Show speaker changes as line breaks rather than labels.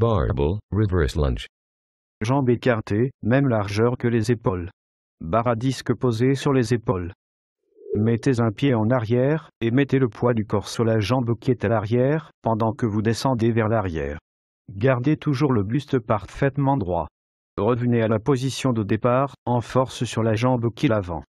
Barble, reverse lunge. Jambes écartées, même largeur que les épaules. Barre à disque posée sur les épaules. Mettez un pied en arrière et mettez le poids du corps sur la jambe qui est à l'arrière pendant que vous descendez vers l'arrière. Gardez toujours le buste parfaitement droit. Revenez à la position de départ, en force sur la jambe qui l'avant.